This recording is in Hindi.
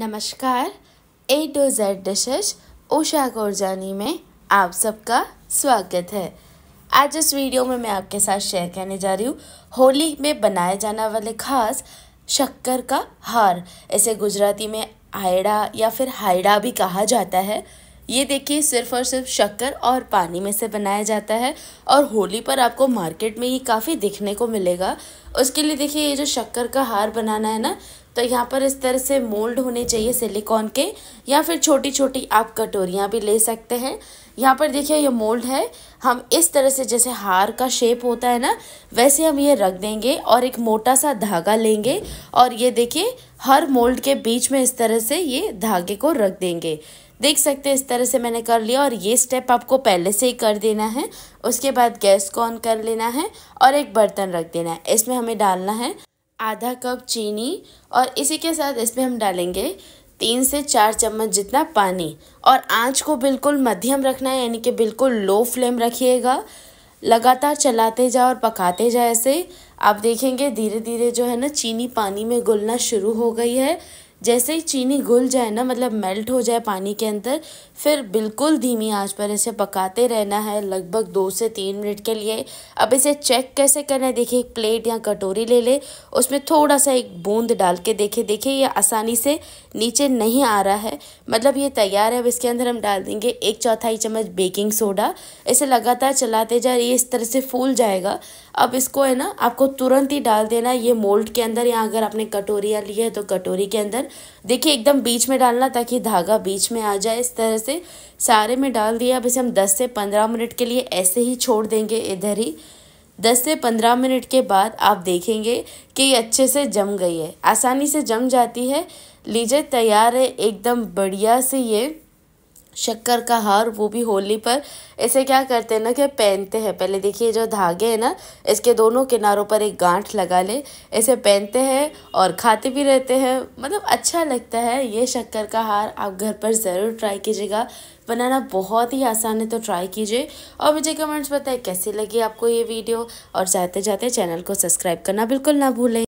नमस्कार A to Z dishes Usha Korjani में आप सबका स्वागत है आज इस वीडियो में मैं आपके साथ शेयर करने जा रही हूँ होली में बनाए जाने वाले खास शक्कर का हार इसे गुजराती में आयड़ा या फिर हायड़ा भी कहा जाता है ये देखिए सिर्फ और सिर्फ शक्कर और पानी में से बनाया जाता है और होली पर आपको मार्केट में ये काफ़ी दिखने को मिलेगा उसके लिए देखिए ये जो शक्कर का हार बनाना है ना तो यहाँ पर इस तरह से मोल्ड होने चाहिए सिलिकॉन के या फिर छोटी छोटी आप कटोरियाँ भी ले सकते हैं यहाँ पर देखिए ये मोल्ड है हम इस तरह से जैसे हार का शेप होता है ना वैसे हम ये रख देंगे और एक मोटा सा धागा लेंगे और ये देखिए हर मोल्ड के बीच में इस तरह से ये धागे को रख देंगे देख सकते हैं इस तरह से मैंने कर लिया और ये स्टेप आपको पहले से ही कर देना है उसके बाद गैस को ऑन कर लेना है और एक बर्तन रख देना है इसमें हमें डालना है आधा कप चीनी और इसी के साथ इसमें हम डालेंगे तीन से चार चम्मच जितना पानी और आंच को बिल्कुल मध्यम रखना है यानी कि बिल्कुल लो फ्लेम रखिएगा लगातार चलाते जाओ और पकाते जाओ ऐसे आप देखेंगे धीरे धीरे जो है ना चीनी पानी में घुलना शुरू हो गई है जैसे ही चीनी घुल जाए ना मतलब मेल्ट हो जाए पानी के अंदर फिर बिल्कुल धीमी आंच पर इसे पकाते रहना है लगभग दो से तीन मिनट के लिए अब इसे चेक कैसे करना है देखिए एक प्लेट या कटोरी ले ले उसमें थोड़ा सा एक बूंद डाल के देखे देखिए ये आसानी से नीचे नहीं आ रहा है मतलब ये तैयार है अब इसके अंदर हम डाल देंगे एक चौथाई चम्मच बेकिंग सोडा इसे लगातार चलाते जा रही इस तरह से फूल जाएगा अब इसको है ना आपको तुरंत ही डाल देना ये मोल्ड के अंदर या अगर आपने कटोरियाँ ली है तो कटोरी के अंदर देखिए एकदम बीच में डालना ताकि धागा बीच में आ जाए इस तरह से सारे में डाल दिया अब इसे हम 10 से 15 मिनट के लिए ऐसे ही छोड़ देंगे इधर ही 10 से 15 मिनट के बाद आप देखेंगे कि ये अच्छे से जम गई है आसानी से जम जाती है लीजिए तैयार है एकदम बढ़िया से ये शक्कर का हार वो भी होली पर इसे क्या करते हैं ना कि पहनते हैं पहले देखिए जो धागे हैं ना इसके दोनों किनारों पर एक गांठ लगा ले इसे पहनते हैं और खाते भी रहते हैं मतलब अच्छा लगता है ये शक्कर का हार आप घर पर ज़रूर ट्राई कीजिएगा बनाना बहुत ही आसान है तो ट्राई कीजिए और मुझे कमेंट्स बताएं कैसी लगी आपको ये वीडियो और जाते जाते चैनल को सब्सक्राइब करना बिल्कुल ना भूलें